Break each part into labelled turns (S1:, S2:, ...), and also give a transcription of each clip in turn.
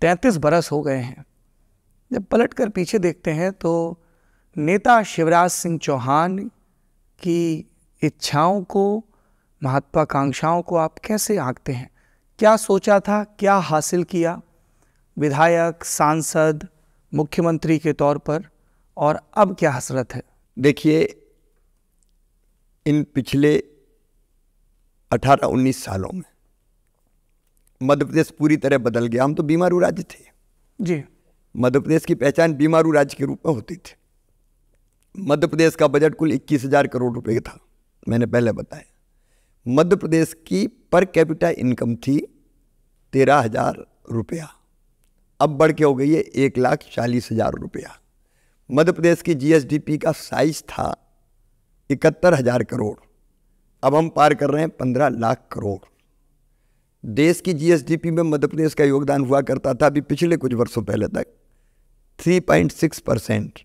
S1: तैंतीस बरस हो गए हैं जब पलट कर पीछे देखते हैं तो नेता शिवराज सिंह चौहान की इच्छाओं को महत्वाकांक्षाओं को आप कैसे आंकते हैं क्या सोचा था क्या हासिल किया विधायक सांसद मुख्यमंत्री के तौर पर और अब क्या हसरत है
S2: देखिए इन पिछले 18-19 सालों में मध्य प्रदेश पूरी तरह बदल गया हम तो बीमारू राज्य थे जी मध्य प्रदेश की पहचान बीमारू राज्य के रूप में होती थी मध्य प्रदेश का बजट कुल इक्कीस हज़ार करोड़ रुपए का था मैंने पहले बताया मध्य प्रदेश की पर कैपिटा इनकम थी तेरह हज़ार रुपया अब बढ़ के हो गई है एक लाख चालीस हज़ार रुपया मध्य प्रदेश की जीएसडीपी का साइज था इकहत्तर हज़ार करोड़ अब हम पार कर रहे हैं पंद्रह लाख करोड़ देश की जीएसडीपी में मध्य प्रदेश का योगदान हुआ करता था अभी पिछले कुछ वर्षों पहले तक 3.6 परसेंट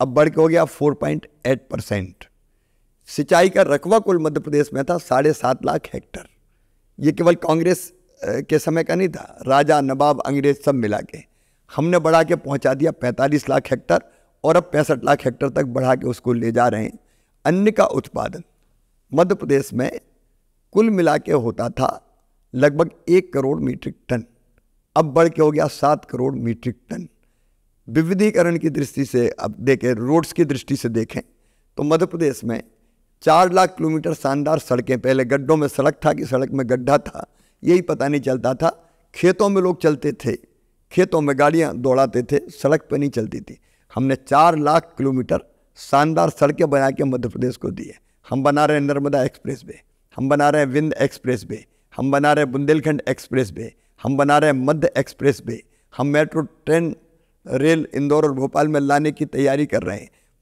S2: अब बढ़ के हो गया 4.8 परसेंट सिंचाई का रकबा कुल मध्य प्रदेश में था साढ़े सात लाख हेक्टर ये केवल कांग्रेस के समय का नहीं था राजा नवाब अंग्रेज सब मिला के हमने बढ़ा के पहुंचा दिया 45 लाख हेक्टर और अब पैंसठ लाख हेक्टर तक बढ़ा के उसको ले जा रहे हैं अन्न का उत्पादन मध्य प्रदेश में कुल मिला के होता था लगभग एक करोड़ मीट्रिक टन अब बढ़ के हो गया सात करोड़ मीट्रिक टन विविधीकरण की दृष्टि से अब देखें रोड्स की दृष्टि से देखें तो मध्य प्रदेश में चार लाख किलोमीटर शानदार सड़कें पहले गड्ढों में सड़क था कि सड़क में गड्ढा था यही पता नहीं चलता था खेतों में लोग चलते थे खेतों में गाड़ियाँ दौड़ाते थे सड़क पर नहीं चलती थी हमने चार लाख किलोमीटर शानदार सड़कें बना के मध्य प्रदेश को दी है हम बना रहे हैं नर्मदा एक्सप्रेस वे हम बना रहे हैं विंध एक्सप्रेस वे हम बना रहे बुंदेलखंड एक्सप्रेस वे हम बना रहे मध्य एक्सप्रेस वे हम मेट्रो ट्रेन रेल इंदौर और भोपाल में लाने की तैयारी कर रहे हैं